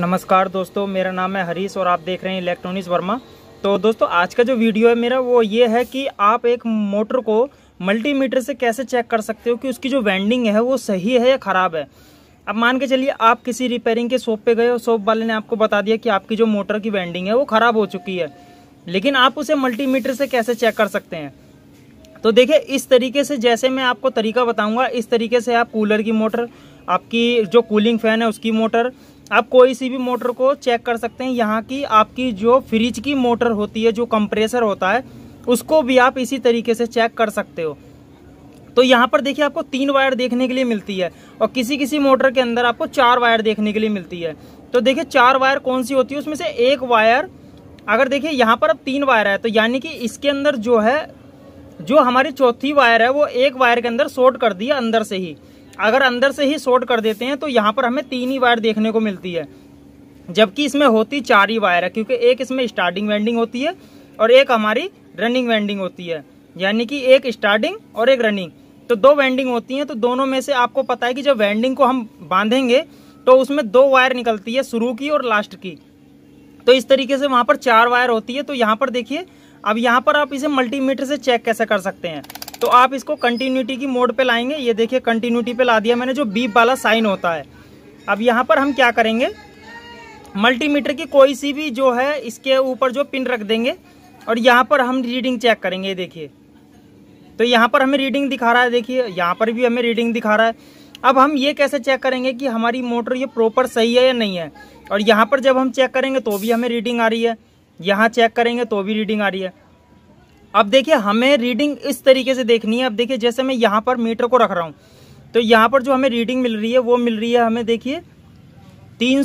नमस्कार दोस्तों मेरा नाम है हरीश और आप देख रहे हैं इलेक्ट्रॉनिक्स वर्मा तो दोस्तों आज का जो वीडियो है मेरा वो ये है कि आप एक मोटर को मल्टीमीटर से कैसे चेक कर सकते हो कि उसकी जो वेंडिंग है वो सही है या ख़राब है अब मान के चलिए आप किसी रिपेयरिंग के शॉप पे गए और शॉप वाले ने आपको बता दिया कि आपकी जो मोटर की वेंडिंग है वो ख़राब हो चुकी है लेकिन आप उसे मल्टीमीटर से कैसे चेक कर सकते हैं तो देखिए इस तरीके से जैसे मैं आपको तरीका बताऊंगा इस तरीके से आप कूलर की मोटर आपकी जो कूलिंग फ़ैन है उसकी मोटर आप कोई सी भी मोटर को चेक कर सकते हैं यहाँ की आपकी जो फ्रिज की मोटर होती है जो कंप्रेसर होता है उसको भी आप इसी तरीके से चेक कर सकते हो तो यहाँ पर देखिए आपको तीन वायर देखने के लिए मिलती है और किसी किसी मोटर के अंदर आपको चार वायर देखने के लिए मिलती है तो देखिए चार वायर कौन सी होती है उसमें से एक वायर अगर देखिए यहाँ पर अब तीन वायर है तो यानी कि इसके अंदर जो है जो हमारी चौथी वायर है वो एक वायर के अंदर शॉर्ट कर दी है अंदर से ही अगर अंदर से ही शॉर्ट कर देते हैं तो यहाँ पर हमें तीन ही वायर देखने को मिलती है जबकि इसमें होती चार ही वायर है क्योंकि एक इसमें स्टार्टिंग वेंडिंग होती है और एक हमारी रनिंग वेंडिंग होती है यानी कि एक स्टार्टिंग और एक रनिंग तो दो वेंडिंग होती हैं तो दोनों में से आपको पता है कि जब वेंडिंग को हम बांधेंगे तो उसमें दो वायर निकलती है शुरू की और लास्ट की तो इस तरीके से वहाँ पर चार वायर होती है तो यहाँ पर देखिए अब यहाँ पर आप इसे मल्टीमीटर से चेक कैसे कर सकते हैं तो आप इसको कंटिन्यूटी की मोड पे लाएंगे ये देखिए कंटिन्यूटी पे ला दिया मैंने जो बीप वाला साइन होता है अब यहाँ पर हम क्या करेंगे मल्टीमीटर की कोई सी भी जो है इसके ऊपर जो पिन रख देंगे और यहाँ पर हम रीडिंग चेक करेंगे देखिए तो यहाँ पर हमें रीडिंग दिखा रहा है देखिए यहाँ पर भी हमें रीडिंग दिखा रहा है अब हम ये कैसे चेक करेंगे कि हमारी मोटर ये प्रॉपर सही है या नहीं है और यहाँ पर जब हम चेक करेंगे तो भी हमें रीडिंग आ रही है यहाँ चेक करेंगे तो भी रीडिंग आ रही है अब देखिए हमें रीडिंग इस तरीके से देखनी है अब देखिए जैसे मैं यहाँ पर मीटर को रख रहा हूँ तो यहाँ पर जो हमें रीडिंग मिल रही है वो मिल रही है हमें देखिए तीन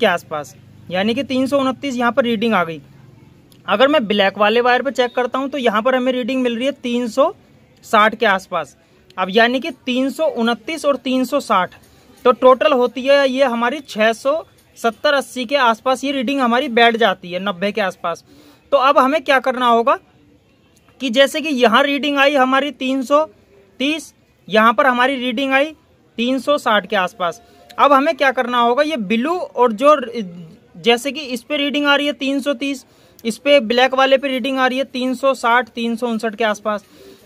के आसपास यानी कि तीन सौ यहाँ पर रीडिंग आ गई अगर मैं ब्लैक वाले वायर पर चेक करता हूँ तो यहाँ पर हमें रीडिंग मिल रही है तीन के आसपास अब यानी कि तीन और तीन तो टोटल होती है ये हमारी 670 80 के आसपास ये रीडिंग हमारी बैठ जाती है नब्बे के आसपास तो अब हमें क्या करना होगा कि जैसे कि यहाँ रीडिंग आई हमारी 330 यहाँ पर हमारी रीडिंग आई 360 के आसपास अब हमें क्या करना होगा ये ब्लू और जो जैसे कि इस पर रीडिंग आ रही है 330 इस पर ब्लैक वाले पे रीडिंग आ रही है 360 तीन के आसपास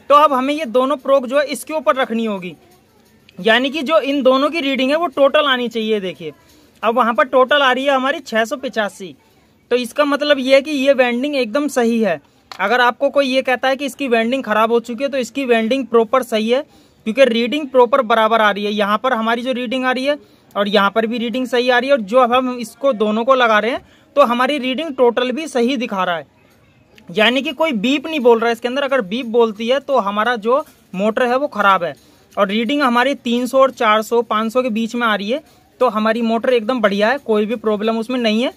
तो अब हमें ये दोनों प्रोग जो है इसके ऊपर रखनी होगी यानी कि जो इन दोनों की रीडिंग है वो टोटल आनी चाहिए देखिए अब वहाँ पर टोटल आ रही है हमारी छः तो इसका मतलब ये है कि ये वेंडिंग एकदम सही है अगर आपको कोई ये कहता है कि इसकी वेंडिंग खराब हो चुकी है तो इसकी वेंडिंग प्रॉपर सही है क्योंकि रीडिंग प्रॉपर बराबर आ रही है यहाँ पर हमारी जो रीडिंग आ रही है और यहाँ पर भी रीडिंग सही आ रही है और जो हम इसको दोनों को लगा रहे हैं तो हमारी रीडिंग टोटल भी सही दिखा रहा है यानी कि कोई बीप नहीं बोल रहा है इसके अंदर अगर बीप बोलती है तो हमारा जो मोटर है वो ख़राब है और रीडिंग हमारी 300 और 400 500 के बीच में आ रही है तो हमारी मोटर एकदम बढ़िया है कोई भी प्रॉब्लम उसमें नहीं है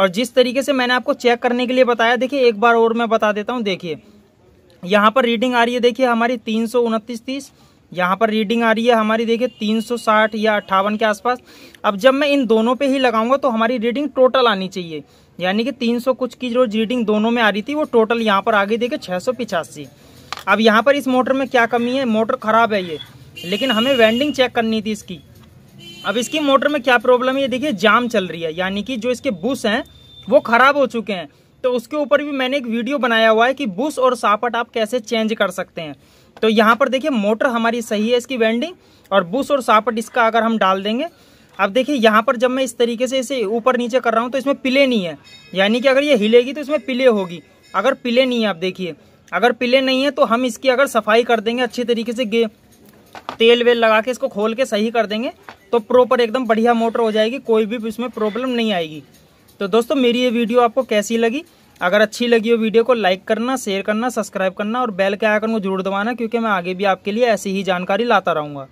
और जिस तरीके से मैंने आपको चेक करने के लिए बताया देखिए एक बार और मैं बता देता हूँ देखिए यहाँ पर रीडिंग आ रही है देखिए हमारी तीन सौ उनतीस तीस यहाँ पर रीडिंग आ रही है हमारी देखिए 360 या अट्ठावन के आसपास अब जब मैं इन दोनों पे ही लगाऊंगा तो हमारी रीडिंग टोटल आनी चाहिए यानी कि 300 कुछ की जो रीडिंग दोनों में आ रही थी वो टोटल यहाँ पर आ गई देखिए छः सौ पिचासी अब यहाँ पर इस मोटर में क्या कमी है मोटर खराब है ये लेकिन हमें वेंडिंग चेक करनी थी इसकी अब इसकी मोटर में क्या प्रॉब्लम है ये देखिए जाम चल रही है यानी कि जो इसके बुश हैं वो खराब हो चुके हैं तो उसके ऊपर भी मैंने एक वीडियो बनाया हुआ है कि बुश और सापट आप कैसे चेंज कर सकते हैं तो यहाँ पर देखिए मोटर हमारी सही है इसकी वेंडिंग और बुश और सापट इसका अगर हम डाल देंगे अब देखिए यहाँ पर जब मैं इस तरीके से इसे ऊपर नीचे कर रहा हूँ तो इसमें पिले नहीं है यानी कि अगर ये हिलेगी तो इसमें पिले होगी अगर पिले नहीं है आप देखिए अगर पिले नहीं है तो हम इसकी अगर सफाई कर देंगे अच्छे तरीके से गे तेल वेल लगा के इसको खोल के सही कर देंगे तो प्रॉपर एकदम बढ़िया मोटर हो जाएगी कोई भी इसमें प्रॉब्लम नहीं आएगी तो दोस्तों मेरी ये वीडियो आपको कैसी लगी अगर अच्छी लगी हो वीडियो को लाइक करना शेयर करना सब्सक्राइब करना और बेल के आइकन को जरूर दबाना क्योंकि मैं आगे भी आपके लिए ऐसी ही जानकारी लाता रहूँगा